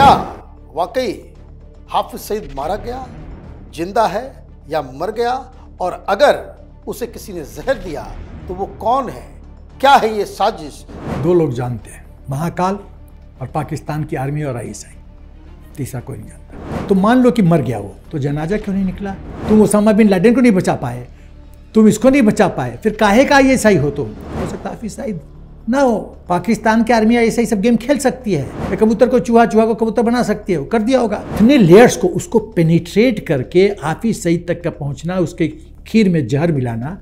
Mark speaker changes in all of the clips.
Speaker 1: क्या वाकई हाफिज सईद मारा गया जिंदा है या मर गया और अगर उसे किसी ने जहर दिया तो वो कौन है क्या है ये साजिश
Speaker 2: दो लोग जानते हैं महाकाल और पाकिस्तान की आर्मी और आईएसआई तीसरा कोई नहीं जानता तो मान लो कि मर गया वो तो जनाजा क्यों नहीं निकला तुम ओसामा बिन लादेन को नहीं बचा पाए तुम इसको नहीं बचा पाए फिर काहे का ये सही हो तुम हो सकता हाफिज साहिब ना हो पाकिस्तान की आर्मी ऐसा ही सब गेम खेल सकती है कबूतर को चूहा चूहा को कबूतर बना सकती है वो कर दिया होगा इतने लेयर्स को उसको पेनिट्रेट करके ही सही तक का पहुंचना उसके खीर में जहर मिलाना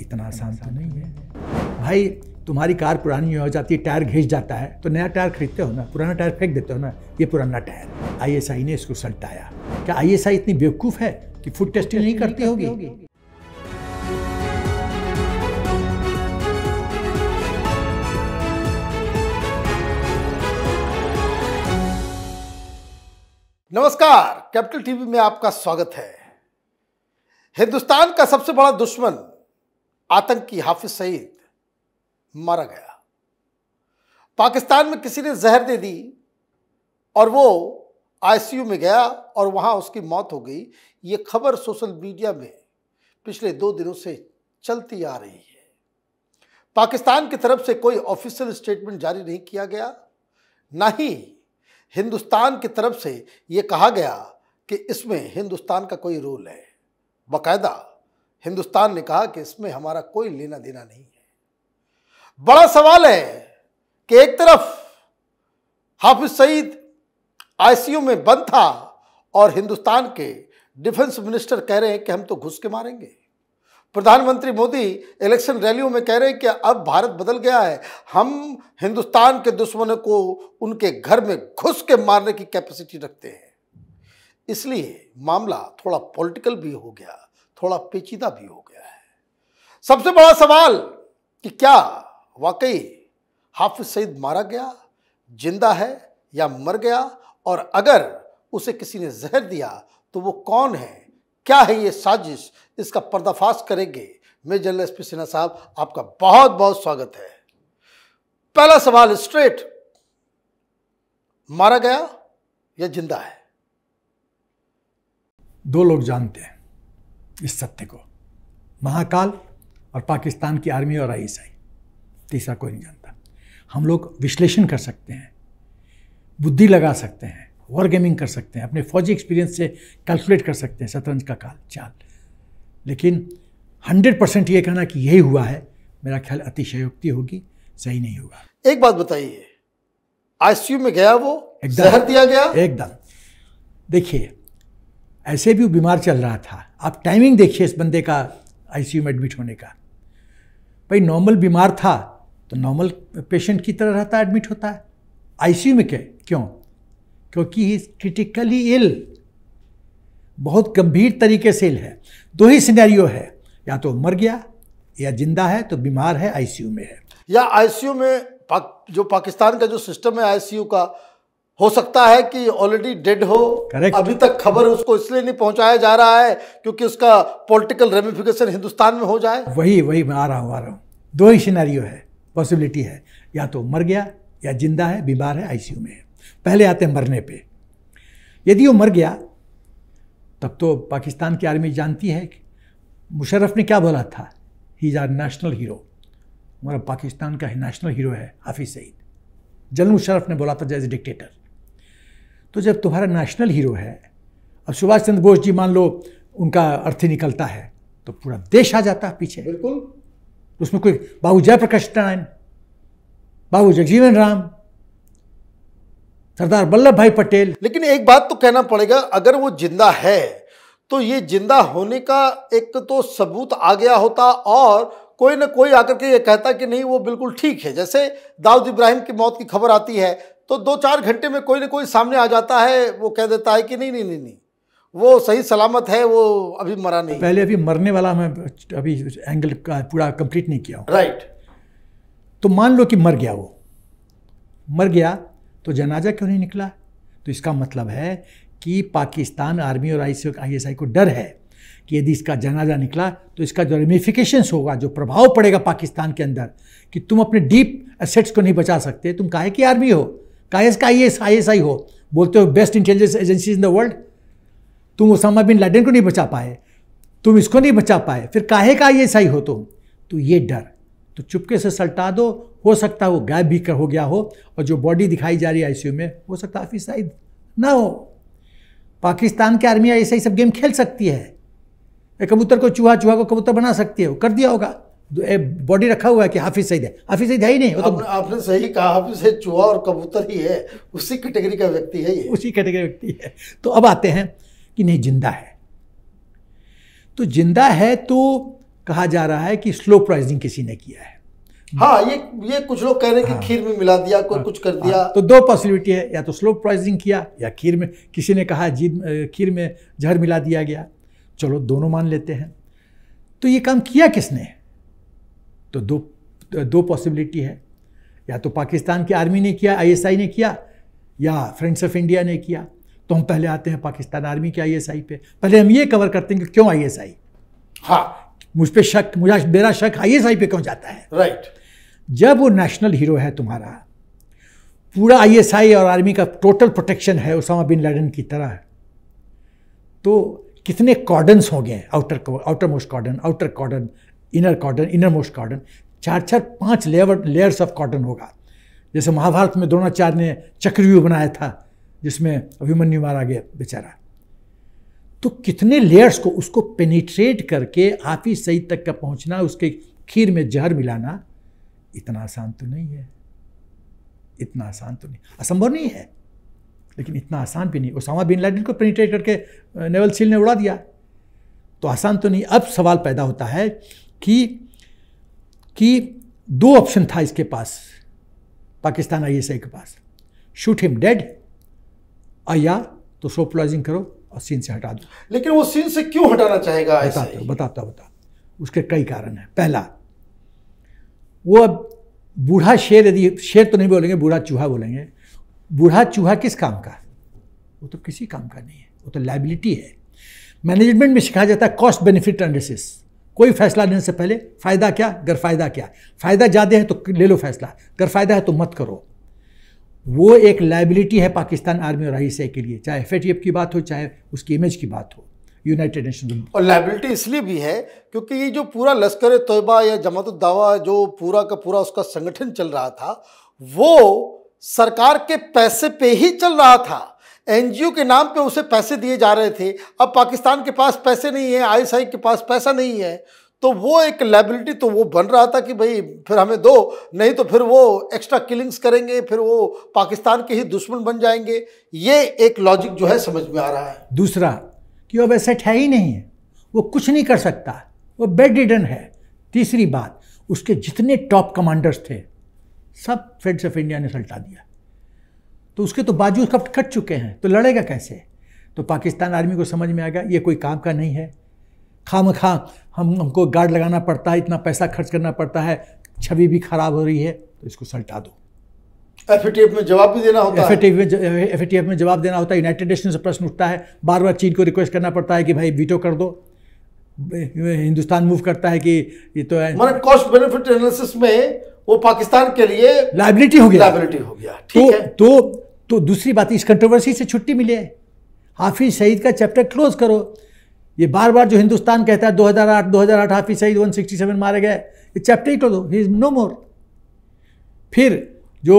Speaker 2: इतना आसान तो नहीं है भाई तुम्हारी कार पुरानी हो जाती है टायर घिस जाता है तो नया टायर खरीदते हो ना पुराना टायर फेंक देते हो ना ये पुराना टायर आई ने इसको सल्टाया क्या आई इतनी बेवकूफ़ है कि फूड टेस्टिंग नहीं करती होगी
Speaker 1: नमस्कार कैपिटल टीवी में आपका स्वागत है हिंदुस्तान का सबसे बड़ा दुश्मन आतंकी हाफिज सईद मारा गया पाकिस्तान में किसी ने जहर दे दी और वो आईसीयू में गया और वहां उसकी मौत हो गई ये खबर सोशल मीडिया में पिछले दो दिनों से चलती आ रही है पाकिस्तान की तरफ से कोई ऑफिशियल स्टेटमेंट जारी नहीं किया गया ना ही हिंदुस्तान की तरफ से ये कहा गया कि इसमें हिंदुस्तान का कोई रोल है बाकायदा हिंदुस्तान ने कहा कि इसमें हमारा कोई लेना देना नहीं है बड़ा सवाल है कि एक तरफ हाफिज सईद आईसीयू में बंद था और हिंदुस्तान के डिफेंस मिनिस्टर कह रहे हैं कि हम तो घुस के मारेंगे प्रधानमंत्री मोदी इलेक्शन रैलियों में कह रहे हैं कि अब भारत बदल गया है हम हिंदुस्तान के दुश्मनों को उनके घर में घुस के मारने की कैपेसिटी रखते हैं इसलिए मामला थोड़ा पॉलिटिकल भी हो गया थोड़ा पेचीदा भी हो गया है सबसे बड़ा सवाल कि क्या वाकई हाफिज सईद मारा गया जिंदा है या मर गया और अगर उसे किसी ने जहर दिया तो वो कौन है क्या है ये साजिश इसका पर्दाफाश करेंगे मैं जनरल एस पी सिन्हा साहब आपका बहुत बहुत स्वागत है पहला सवाल स्ट्रेट मारा गया या जिंदा है
Speaker 2: दो लोग जानते हैं इस सत्य को महाकाल और पाकिस्तान की आर्मी और आईएसआई तीसरा कोई नहीं जानता हम लोग विश्लेषण कर सकते हैं बुद्धि लगा सकते हैं वॉर गेमिंग कर सकते हैं अपने फौजी एक्सपीरियंस से कैलकुलेट कर सकते हैं शतरंज का काल चाल लेकिन हंड्रेड परसेंट ये कहना कि यही हुआ है मेरा ख्याल अतिशयोक्ति होगी सही नहीं
Speaker 1: होगा एक बात बताइए आईसीयू में गया वो जहर दिया गया
Speaker 2: एकदम देखिए ऐसे भी बीमार चल रहा था आप टाइमिंग देखिए इस बंदे का आईसीयू में एडमिट होने का भाई नॉर्मल बीमार था तो नॉर्मल पेशेंट की तरह रहता एडमिट होता है आईसीयू में क्या क्यों क्योंकि ही इज क्रिटिकली इल बहुत गंभीर तरीके से इल है दो ही सिनेरियो है या तो मर गया या जिंदा है तो बीमार है आईसीयू में है
Speaker 1: या आईसीयू में पाक, जो पाकिस्तान का जो सिस्टम है आईसीयू का हो सकता है कि ऑलरेडी डेड हो Correct. अभी तक खबर उसको इसलिए नहीं पहुंचाया जा रहा है क्योंकि उसका पॉलिटिकल रेमिफिकेशन हिंदुस्तान में हो जाए
Speaker 2: वही वही मैं आ रहा हूँ आ रहा हूँ दो ही सिनेरियो है पॉसिबिलिटी है या तो मर गया या जिंदा है बीमार है आईसीयू में है पहले आते हैं मरने पे यदि वो मर गया तब तो पाकिस्तान की आर्मी जानती है कि मुशर्रफ ने क्या बोला था he is our national hero हमारा पाकिस्तान का ही नेशनल हीरो है हाफिज सईद जनरल मुशर्रफ ने बोला था जैज डिक्टेटर तो जब तुम्हारा नेशनल हीरो है अब सुभाष चंद्र बोस जी मान लो उनका अर्थ निकलता है तो पूरा देश आ जाता है पीछे बिल्कुल उसमें कोई बाबू जयप्रकाश
Speaker 1: नारायण बाबू जगजीवन राम सरदार वल्लभ भाई पटेल लेकिन एक बात तो कहना पड़ेगा अगर वो जिंदा है तो ये जिंदा होने का एक तो सबूत आ गया होता और कोई ना कोई आकर के ये कहता कि नहीं वो बिल्कुल ठीक है जैसे दाऊद इब्राहिम की मौत की खबर आती है तो दो चार घंटे में कोई ना कोई सामने आ जाता है वो कह देता है कि नहीं नहीं नहीं नहीं वो सही सलामत है वो अभी मरा नहीं पहले
Speaker 2: अभी मरने वाला मैं अभी एंगल का पूरा कंप्लीट नहीं किया राइट right. तो मान लो कि मर गया वो मर गया तो जनाजा क्यों नहीं निकला तो इसका मतलब है कि पाकिस्तान आर्मी और आई आईएसआई को डर है कि यदि इसका जनाजा निकला तो इसका जो रेमिफिकेशन होगा जो प्रभाव पड़ेगा पाकिस्तान के अंदर कि तुम अपने डीप एसेट्स को नहीं बचा सकते तुम काहे की आर्मी हो काहे का I S I S I हो बोलते हो best intelligence agency in the world तुम ओसामा बिन लाडेन को नहीं बचा पाए तुम इसको नहीं बचा पाए फिर काहे का आई एस आई हो तुम तो ये डर तो चुपके से सल्टा दो हो सकता है वो गायब भी हो गया हो और जो बॉडी दिखाई जा रही है आईसीयू में हो सकता है हाफिज ना हो पाकिस्तान की आर्मी ऐसे ही सब गेम खेल सकती है कबूतर को चूहा चूहा को कबूतर बना सकती है वो कर दिया होगा बॉडी रखा हुआ है कि हाफिज सईद है
Speaker 1: हाफिज सईद है ही नहीं वो आप, तो आपने सही कहा हाफिज सईद चूहा और कबूतर ही है उसी कैटेगरी का व्यक्ति है ये उसी कैटेगरी व्यक्ति है तो अब आते हैं
Speaker 2: कि नहीं जिंदा है तो जिंदा है तो कहा जा रहा है कि स्लो प्राइसिंग किसी ने किया है हाँ ये ये कुछ लोग कह रहे हैं कि हाँ, खीर में मिला दिया कोई हाँ, कुछ कर दिया हाँ, तो दो पॉसिबिलिटी है या तो स्लो प्राइसिंग किया या खीर में किसी ने कहा जी खीर में जहर मिला दिया गया चलो दोनों मान लेते हैं तो ये काम किया किसने तो दो दो पॉसिबिलिटी है या तो पाकिस्तान की आर्मी ने किया आईएसआई ने किया या फ्रेंड्स ऑफ इंडिया ने किया तो हम पहले आते हैं पाकिस्तान आर्मी के आईएसआई पे पहले हम ये कवर करते हैं कि क्यों आईएसआई हाँ मुझ पर शक मुझे मेरा शक आई एस आई पे क्यों जाता है राइट right. जब वो नेशनल हीरो है तुम्हारा पूरा आई एस आई और आर्मी का टोटल प्रोटेक्शन है उसामा बिन लडन की तरह तो कितने कॉर्डन्स हो गए outer outer most cordon outer cordon inner cordon inner most cordon चार चार पाँच लेवर लेयर्स ऑफ कॉर्डन होगा जैसे महाभारत में द्रोणाचार्य ने चक्रव्यूह बनाया था जिसमें अभिमन्यु मारा गया बेचारा तो कितने लेयर्स को उसको पेनिट्रेट करके हाफिज सईद तक का पहुंचना उसके खीर में जहर मिलाना इतना आसान तो नहीं है इतना आसान तो नहीं असंभव नहीं है लेकिन इतना आसान भी नहीं ओसामा बिन लाडिन को पेनिट्रेट करके नेवल सील ने उड़ा दिया तो आसान तो नहीं अब सवाल पैदा होता है कि कि दो ऑप्शन था इसके पास पाकिस्तान आई के पास शूट हिम डेड या तो सोपलाइजिंग करो और सीन से हटा दो
Speaker 1: लेकिन वो सीन से क्यों हटाना चाहेगा बताता
Speaker 2: बताता बता उसके कई कारण हैं पहला वो अब बूढ़ा शेर यदि शेर तो नहीं बोलेंगे बूढ़ा चूहा बोलेंगे बूढ़ा चूहा किस काम का वो तो किसी काम का नहीं है वो तो लाइबिलिटी है मैनेजमेंट में सिखाया जाता है कॉस्ट बेनिफिट एनालिसिस कोई फैसला लेने से पहले फ़ायदा क्या फायदा क्या फ़ायदा ज़्यादा है तो ले लो फैसला फायदा है तो मत करो वो एक लाइबिलिटी है पाकिस्तान आर्मी और आई के लिए चाहे एफ की बात हो चाहे उसकी इमेज की बात हो यूनाइटेड नेशन
Speaker 1: और लाइबिलिटी इसलिए भी है क्योंकि ये जो पूरा लश्कर तयबा या जमात दावा जो पूरा का पूरा उसका संगठन चल रहा था वो सरकार के पैसे पे ही चल रहा था एनजीओ के नाम पे उसे पैसे दिए जा रहे थे अब पाकिस्तान के पास पैसे नहीं है आईएसआई के पास पैसा नहीं है तो वो एक लाइबिलिटी तो वो बन रहा था कि भाई फिर हमें दो नहीं तो फिर वो एक्स्ट्रा किलिंग्स करेंगे फिर वो पाकिस्तान के ही दुश्मन बन जाएंगे ये एक लॉजिक जो है समझ में आ रहा है
Speaker 2: दूसरा कि अब एसेट है ही नहीं है वो कुछ नहीं कर सकता वो बेड रिडन है तीसरी बात उसके जितने टॉप कमांडर्स थे सब फ्रेंड्स ऑफ इंडिया ने सल्टा दिया तो उसके तो बाजू कट चुके हैं तो लड़ेगा कैसे तो पाकिस्तान आर्मी को समझ में आएगा ये कोई काम का नहीं है खाम खा हम हमको गार्ड लगाना पड़ता है इतना पैसा खर्च करना पड़ता है छवि भी खराब हो रही है तो इसको सलटा दो
Speaker 1: एफएटीएफ में जवाब भी देना होता है
Speaker 2: एफ में एफ में जवाब देना होता है यूनाइटेड नेशन से प्रश्न उठता है बार बार चीन को रिक्वेस्ट करना पड़ता है कि भाई वीटो कर दो हिंदुस्तान मूव करता है कि ये तो है मतलब
Speaker 1: कॉस्ट बेनिफिट एनालिसिस में वो पाकिस्तान के लिए लाइबिलिटी हो गया लाइबिलिटी हो गया
Speaker 2: ठीक तो, है तो तो दूसरी बात इस कंट्रोवर्सी से छुट्टी मिले हाफिज सईद का चैप्टर क्लोज करो ये बार बार जो हिंदुस्तान कहता है 2008 2008 हाफिज सईद सेवन मारे गए ये चैप्टर ही दो ही इज नो मोर फिर जो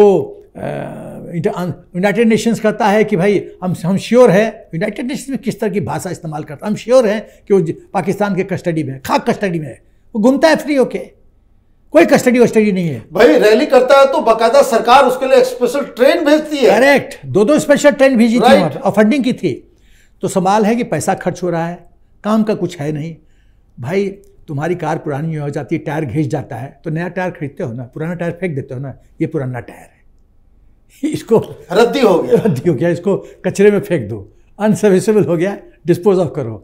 Speaker 2: यूनाइटेड नेशंस अं, कहता है कि भाई हम हम श्योर है यूनाइटेड नेशंस में किस तरह की भाषा इस्तेमाल करता है हम श्योर हैं कि वो पाकिस्तान के कस्टडी में है खाक कस्टडी में है वो घूमता है फ्री होके कोई कस्टडी वस्टडी नहीं है भाई
Speaker 1: रैली करता है तो बाकायदा सरकार उसके लिए स्पेशल ट्रेन भेजती है करेक्ट दो दो स्पेशल
Speaker 2: ट्रेन भेजी थी और फंडिंग की थी तो सवाल है कि पैसा खर्च हो रहा है काम का कुछ है नहीं भाई तुम्हारी कार पुरानी हो जाती है टायर घिस जाता है तो नया टायर खरीदते हो ना पुराना टायर फेंक देते हो ना ये पुराना टायर है इसको रद्दी हो गया रद्दी हो गया इसको कचरे में फेंक दो अनसर्विसेबल हो गया डिस्पोज ऑफ करो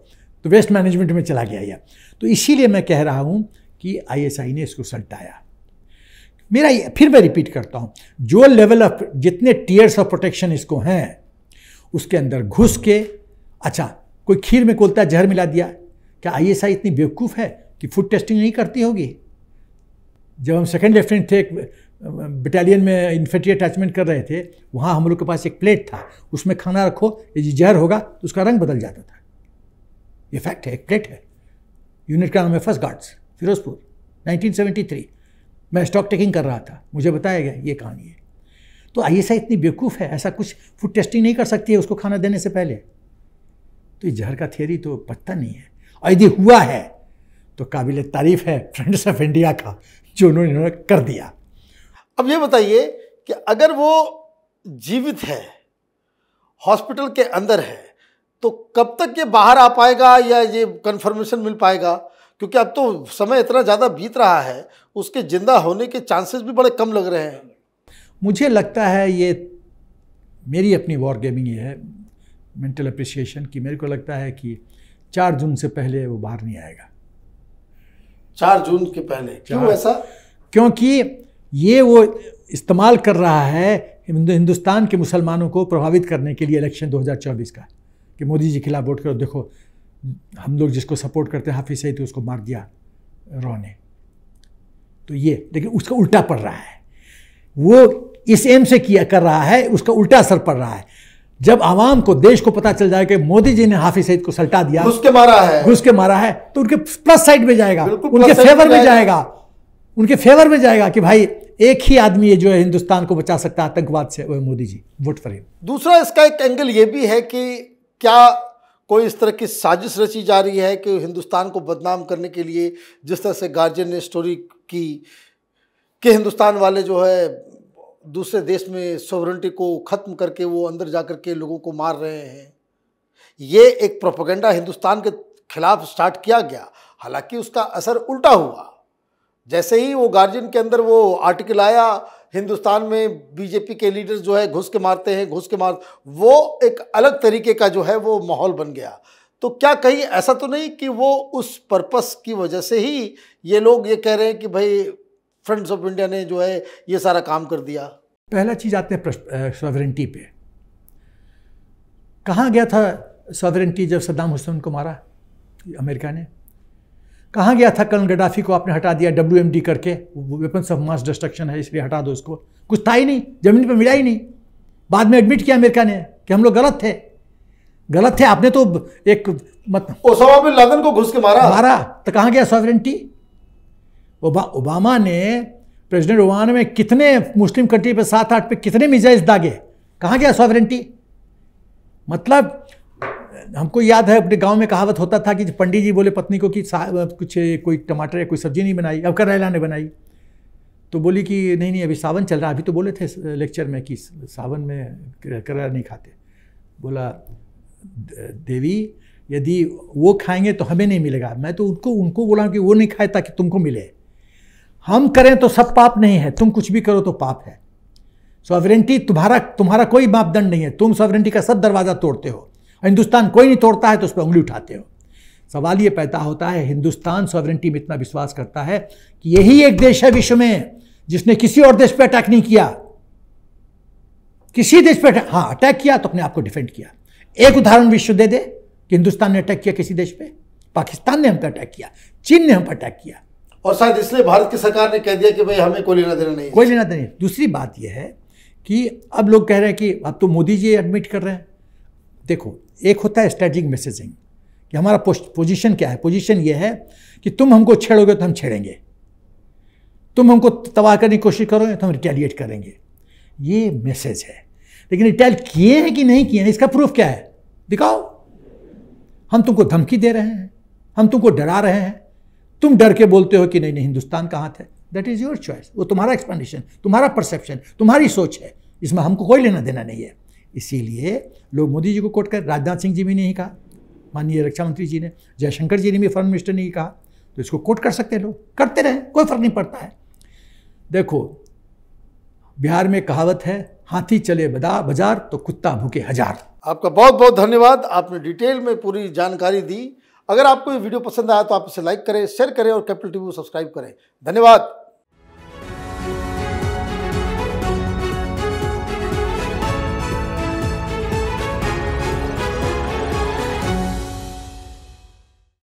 Speaker 2: तो वेस्ट मैनेजमेंट में चला गया यह तो इसीलिए मैं कह रहा हूँ कि आईएसआई ने इसको सल्टाया मेरा फिर मैं रिपीट करता हूँ जो लेवल ऑफ जितने टीयर्स ऑफ प्रोटेक्शन इसको हैं उसके अंदर घुस के अच्छा कोई खीर में कोलता जहर मिला दिया क्या आईएसआई इतनी बेवकूफ़ है कि फूड टेस्टिंग नहीं करती होगी जब हम सेकेंड लेफ्टिनेंट थे एक बटालियन में इन्फेंट्री अटैचमेंट कर रहे थे वहाँ हम लोग के पास एक प्लेट था उसमें खाना रखो यदि जहर होगा तो उसका रंग बदल जाता था ये फैक्ट है एक प्लेट है यूनिट का नाम है फर्स्ट गार्ड्स फिरोजपुर 1973 मैं स्टॉक टेकिंग कर रहा था मुझे बताया गया ये कहानी है तो आई इतनी बेवकूफ़ है ऐसा कुछ फूड टेस्टिंग नहीं कर सकती है उसको खाना देने से पहले तो ये जहर का थियरी तो पता नहीं है और यदि हुआ है तो काबिल तारीफ़ है फ्रेंड्स ऑफ इंडिया का जो उन्होंने उन्होंने कर दिया
Speaker 1: अब ये बताइए कि अगर वो जीवित है हॉस्पिटल के अंदर है तो कब तक ये बाहर आ पाएगा या ये कन्फर्मेशन मिल पाएगा क्योंकि अब तो समय इतना ज़्यादा बीत रहा है उसके ज़िंदा होने के चांसेस भी बड़े कम लग रहे हैं
Speaker 2: मुझे लगता है ये मेरी अपनी वॉर गेमिंग ये है मेंटल अप्रिसिएशन कि मेरे को लगता है कि चार जून से पहले वो बाहर नहीं
Speaker 1: आएगा चार जून के पहले क्यों ऐसा
Speaker 2: क्योंकि ये वो इस्तेमाल कर रहा है हिंदुस्तान के मुसलमानों को प्रभावित करने के लिए इलेक्शन 2024 का कि मोदी जी खिलाफ वोट करो देखो हम लोग जिसको सपोर्ट करते हैं हाफिज सईद उसको मार दिया रॉ ने तो ये लेकिन उसका उल्टा पड़ रहा है वो इस एम से किया कर रहा है उसका उल्टा असर पड़ रहा है जब आवाम को देश को पता चल जाए कि मोदी जी ने हाफिज सईद को सल्टा दिया घुस के मारा है घुस के मारा है तो उनके प्लस साइड में जाएगा उनके फेवर में जाएगा उनके फेवर में जाएगा कि भाई एक ही आदमी है जो है हिंदुस्तान को बचा सकता है आतंकवाद से वो Modi ji vote for him
Speaker 1: दूसरा इसका एक एंगल ये भी है कि क्या कोई इस तरह की साजिश रची जा रही है कि हिंदुस्तान को बदनाम करने के लिए जिस तरह से गार्जियन ने स्टोरी की कि हिंदुस्तान वाले जो है दूसरे देश में सोवरेंटी को ख़त्म करके वो अंदर जा कर के लोगों को मार रहे हैं ये एक प्रोपोगेंडा हिंदुस्तान के खिलाफ स्टार्ट किया गया हालांकि उसका असर उल्टा हुआ जैसे ही वो गार्जियन के अंदर वो आर्टिकल आया हिंदुस्तान में बीजेपी के लीडर जो है घुस के मारते हैं घुस के मार वो एक अलग तरीके का जो है वो माहौल बन गया तो क्या कहीं ऐसा तो नहीं कि वो उस पर्पस की वजह से ही ये लोग ये कह रहे हैं कि भाई फ्रेंड्स ऑफ इंडिया ने जो है ये सारा काम कर दिया
Speaker 2: पहला चीज़ आते हैं सॉवरेंटी पे कहाँ गया था सॉवरेंटी जब सद्दाम हुसैन को मारा अमेरिका ने कहाँ गया था कर्न गडाफी को आपने हटा दिया डब्ल्यू करके वेपन्स ऑफ मास डिस्ट्रक्शन है इसलिए हटा दो उसको कुछ था ही नहीं जमीन पर मिला ही नहीं बाद में एडमिट किया अमेरिका ने कि हम लोग गलत थे गलत थे आपने तो एक मत ओसामा बिन लादन को घुस के मारा मारा तो कहाँ गया सॉवरेंटी ओबा ओबामा ने प्रेसिडेंट ओबामा में कितने मुस्लिम कंट्री पे सात आठ पे कितने मिजाइल दागे कहाँ गया सॉवरेंटी मतलब हमको याद है अपने गांव में कहावत होता था कि पंडित जी बोले पत्नी को कि कुछ कोई टमाटर या कोई सब्जी नहीं बनाई अब करायला ने बनाई तो बोली कि नहीं नहीं अभी सावन चल रहा अभी तो बोले थे लेक्चर में कि सावन में करैला नहीं खाते बोला देवी यदि वो खाएंगे तो हमें नहीं मिलेगा मैं तो उनको उनको बोला कि वो नहीं खाए ताकि तुमको मिले हम करें तो सब पाप नहीं है तुम कुछ भी करो तो पाप है सॉवरेंटी तुम्हारा तुम्हारा कोई मापदंड नहीं है तुम सॉवरेंटी का सब दरवाज़ा तोड़ते हो हिंदुस्तान कोई नहीं तोड़ता है तो उस पर उंगली उठाते हो सवाल ये पैदा होता है हिंदुस्तान सॉवरेंटी में इतना विश्वास करता है कि यही एक देश है विश्व में जिसने किसी और देश पर अटैक नहीं किया किसी देश पर हाँ अटैक किया तो अपने आप को डिफेंड किया एक उदाहरण विश्व दे दे कि हिंदुस्तान ने अटैक किया किसी देश पे पाकिस्तान ने हम पर अटैक किया चीन ने हम पर अटैक किया
Speaker 1: और शायद इसलिए भारत की सरकार ने कह दिया कि भाई हमें कोई लेना देना नहीं
Speaker 2: कोई लेना देना दूसरी बात यह है कि अब लोग कह रहे हैं कि अब तो मोदी जी एडमिट कर रहे हैं देखो एक होता है स्ट्रेटजिक मैसेजिंग कि हमारा पोजीशन क्या है पोजीशन ये है कि तुम हमको छेड़ोगे तो हम छेड़ेंगे तुम हमको तबाह करने की कोशिश करोगे तो हम रिटेलिएट करेंगे ये मैसेज है लेकिन रिटेल किए हैं कि नहीं किए हैं इसका प्रूफ क्या है दिखाओ हम तुमको धमकी दे रहे हैं हम तुमको डरा रहे हैं तुम डर के बोलते हो कि नहीं नहीं हिंदुस्तान का हाथ है दैट इज़ योर चॉइस वो तुम्हारा एक्सप्लेनेशन तुम्हारा परसेप्शन तुम्हारी सोच है इसमें हमको कोई लेना देना नहीं है इसीलिए लोग मोदी जी को कोट कर राजनाथ सिंह जी भी नहीं कहा माननीय रक्षा मंत्री जी ने जयशंकर जी ने भी फॉरन मिनिस्टर नहीं कहा तो इसको कोट कर सकते लोग करते रहे कोई फर्क नहीं पड़ता है देखो बिहार में कहावत है हाथी चले बदा बाजार तो कुत्ता भूखे हजार
Speaker 1: आपका बहुत बहुत धन्यवाद आपने डिटेल में पूरी जानकारी दी अगर आपको ये वीडियो पसंद आया तो आप इसे लाइक करें शेयर करें और कैपिटल टीवी को सब्सक्राइब करें धन्यवाद